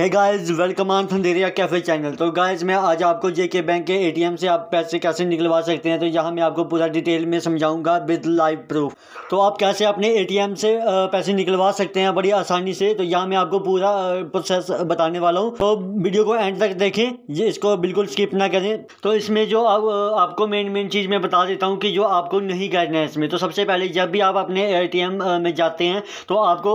है guys welcome on फंदेरिया cafe channel तो गाइस मैं आज आपको जेके बैंक के एटीएम से आप पैसे कैसे निकलवा सकते हैं तो यहाँ मैं आपको पूरा डिटेल में समझाऊंगा विद लाइव प्रूफ तो आप कैसे अपने एटीएम से पैसे निकलवा सकते हैं बड़ी आसानी से तो यहाँ मैं आपको पूरा प्रोसेस बताने वाला हूँ तो वीडियो को एंड तक देखें ये इसको बिल्कुल स्किप ना करें तो इसमें जो आप, आपको मेन मेन चीज़ मैं बता देता हूँ कि जो आपको नहीं करना है इसमें तो सबसे पहले जब भी आप अपने ए में जाते हैं तो आपको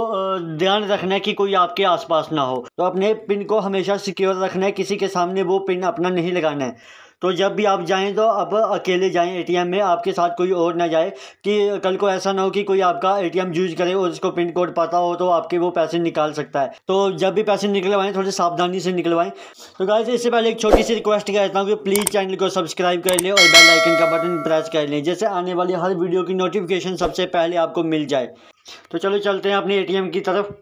ध्यान रखना है कि कोई आपके आस ना हो तो अपने पिन को हमेशा सिक्योर रखना है किसी के सामने वो पिन अपना नहीं लगाना है तो जब भी आप जाएं तो अब अकेले जाएं एटीएम में आपके साथ कोई और ना जाए कि कल को ऐसा ना हो कि कोई आपका एटीएम यूज करे और उसको पिन कोड पता हो तो आपके वो पैसे निकाल सकता है तो जब भी पैसे निकलवाएं थोड़ी सावधानी से निकलवाएं तो गाइस इससे पहले एक छोटी सी रिक्वेस्ट कहता हूँ कि प्लीज़ चैनल को सब्सक्राइब कर लें और बेलाइकन का बटन प्रेस कर लें जैसे आने वाली हर वीडियो की नोटिफिकेशन सबसे पहले आपको मिल जाए तो चलो चलते हैं अपने ए की तरफ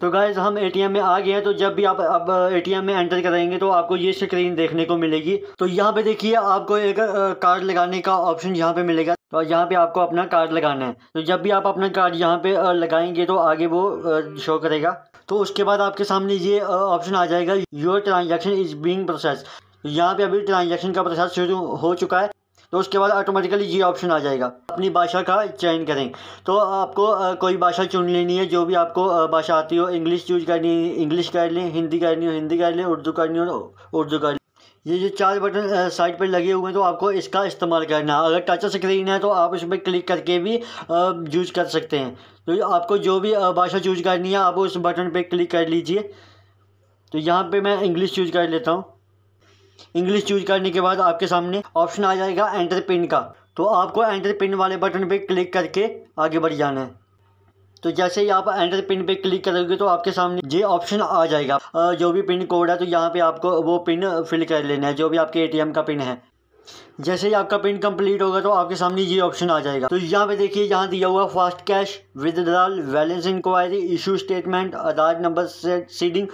तो गाइज़ हम एटीएम में आ गए हैं तो जब भी आप अब एटीएम में एंटर करेंगे तो आपको ये स्क्रीन देखने को मिलेगी तो यहाँ पे देखिए आपको एक कार्ड लगाने का ऑप्शन यहाँ पे मिलेगा तो यहाँ पे आपको अपना कार्ड लगाना है तो जब भी आप अपना कार्ड यहाँ पे लगाएंगे तो आगे वो शो करेगा तो उसके बाद आपके सामने ये ऑप्शन आ जाएगा your transaction is being process यहाँ पे अभी ट्रांजेक्शन का प्रोसेस शुरू हो चुका है तो उसके बाद ऑटोमेटिकली ये ऑप्शन आ जाएगा अपनी भाषा का चयन करें तो आपको कोई भाषा चुन लेनी है जो भी आपको भाषा आती हो इंग्लिश चूज करनी है इंग्लिश कर लें हिंदी करनी हो हिंदी कर लें उर्दू करनी हो उर्दू कर लें ये जो चार बटन साइड पर लगे हुए हैं तो आपको इसका इस्तेमाल करना है अगर टच स्क्रीन है तो आप पर क्लिक करके भी यूज कर सकते हैं तो आपको जो भी भाषा चूज करनी है आप उस बटन पर क्लिक कर लीजिए तो यहाँ पे मैं इंग्लिश चूज कर लेता हूँ इंग्लिश चूज करने के बाद आपके सामने ऑप्शन आ जाएगा एंटर पिन का तो आपको एंटर पिन वाले बटन पे क्लिक करके आगे बढ़ जाना है तो जैसे ही आप एंटर पिन पे क्लिक करोगे तो आपके सामने ये ऑप्शन आ जाएगा जो भी पिन कोड है तो यहाँ पे आपको वो पिन फिल कर लेना है जो भी आपके एटीएम का पिन है जैसे ही आपका पिन कंप्लीट होगा तो आपके सामने ये ऑप्शन आ जाएगा तो यहाँ पे देखिए यहाँ दिया हुआ fast cash withdrawal balance inquiry issue statement Aadhaar number seeding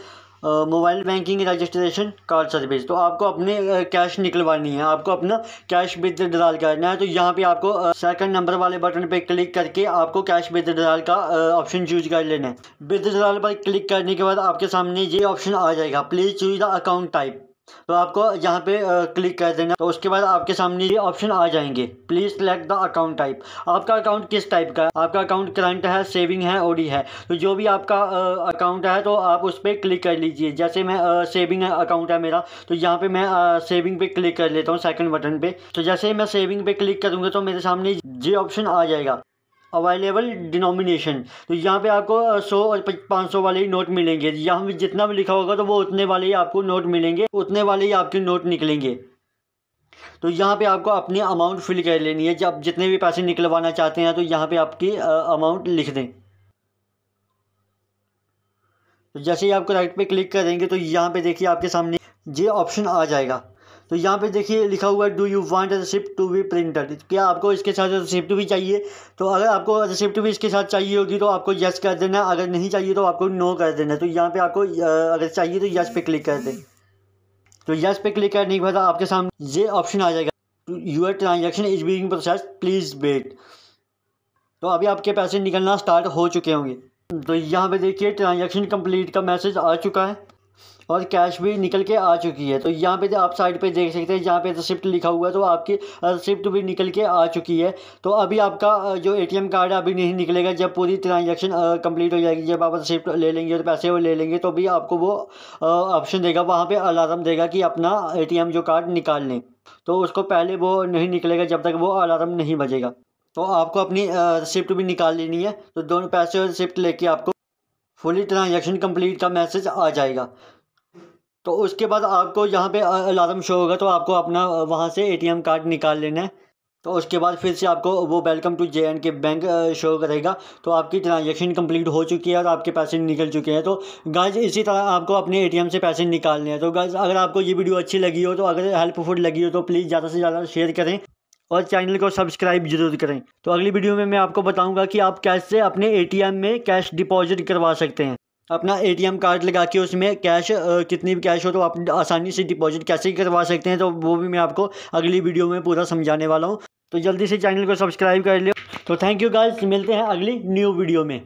mobile banking registration card service तो आपको अपने कैश निकलवानी है आपको अपना कैश विद्रॉल करना है तो यहाँ पे आपको सेकंड नंबर वाले बटन पे क्लिक करके आपको कैश विद्रॉल का ऑप्शन चूज कर लेना है विद्रॉल पर क्लिक करने के बाद आपके सामने ये ऑप्शन आ जाएगा please choose the account type तो आपको यहाँ पे क्लिक कर देना तो उसके बाद आपके सामने ये ऑप्शन आ जाएंगे please select the account type आपका अकाउंट किस टाइप का है आपका अकाउंट करंट है सेविंग है ओडी है तो जो भी आपका अकाउंट है तो आप उस पर क्लिक कर लीजिए जैसे मैं सेविंग अकाउंट है मेरा तो यहाँ पे मैं सेविंग पे क्लिक कर लेता हूँ सेकंड बटन पे तो जैसे ही मैं सेविंग पे क्लिक करूंगा तो मेरे सामने ये ऑप्शन आ जाएगा अवेलेबल डिनोमिनेशन तो यहाँ पे आपको सौ और पाँच सौ वाले ही नोट मिलेंगे यहाँ जितना भी लिखा होगा तो वो उतने वाले ही आपको नोट मिलेंगे उतने वाले ही आपके नोट निकलेंगे तो यहाँ पे आपको अपनी अमाउंट फिल कर लेनी है जब जितने भी पैसे निकलवाना चाहते हैं तो यहाँ पे आपकी अमाउंट लिख दें तो जैसे ही आप करेक्ट पे क्लिक करेंगे तो यहाँ पे देखिए आपके सामने ये ऑप्शन आ जाएगा तो यहाँ पे देखिए लिखा हुआ है do you want receipt to be printed क्या आपको इसके साथ रिसिप्ट भी चाहिए तो अगर आपको रिसिप्ट भी इसके साथ चाहिए होगी तो आपको यस कर देना अगर नहीं चाहिए तो आपको नो कर देना तो यहाँ पर आपको अगर चाहिए तो यस पे क्लिक कर दें तो यस पे क्लिक करने के बाद आपके सामने ये ऑप्शन आ जाएगा your transaction is being process please wait तो अभी आपके पैसे निकलना स्टार्ट हो चुके होंगे तो यहाँ पे देखिए ट्रांजेक्शन कंप्लीट का मैसेज आ चुका है और कैश भी निकल के आ चुकी है तो यहाँ पे तो आप साइड पे देख सकते हैं जहाँ पे रिसिप्ट तो लिखा हुआ है तो आपकी रिसिप्ट भी निकल के आ चुकी है तो अभी आपका जो ए कार्ड है अभी नहीं निकलेगा जब पूरी ट्रांजेक्शन कंप्लीट हो जाएगी जब आप रिसिप्ट ले लेंगे और पैसे वो ले लेंगे तो भी आपको वो ऑप्शन देगा वहाँ पर अलार्म देगा कि अपना ए जो कार्ड निकाल लें तो उसको पहले वो नहीं निकलेगा जब तक वो अलार्म नहीं बजेगा तो आपको अपनी रिसिप्ट भी निकाल लेनी है तो दोनों पैसे और रिसिप्ट लेके आपको फुली ट्रांजेक्शन कंप्लीट का मैसेज आ जाएगा तो उसके बाद आपको यहाँ पे अलार्म शो होगा तो आपको अपना वहाँ से एटीएम कार्ड निकाल लेना है तो उसके बाद फिर से आपको वो welcome to J and K Bank show करेगा तो आपकी ट्रांजेक्शन कंप्लीट हो चुकी है और आपके पैसे निकल चुके हैं तो गाइज इसी तरह आपको अपने एटीएम से पैसे निकालने हैं तो गाइज अगर आपको ये वीडियो अच्छी लगी हो तो अगर हेल्पफुल लगी हो तो प्लीज़ ज़्यादा से ज़्यादा शेयर करें और चैनल को सब्सक्राइब जरूर करें तो अगली वीडियो में मैं आपको बताऊँगा कि आप कैसे अपने ए में कैश डिपॉजिट करवा सकते हैं अपना एटीएम कार्ड लगा के उसमें कैश कितनी भी कैश हो तो आप आसानी से डिपॉजिट कैसे करवा सकते हैं तो वो भी मैं आपको अगली वीडियो में पूरा समझाने वाला हूँ तो जल्दी से चैनल को सब्सक्राइब कर लियो तो थैंक यू गाइस मिलते हैं अगली न्यू वीडियो में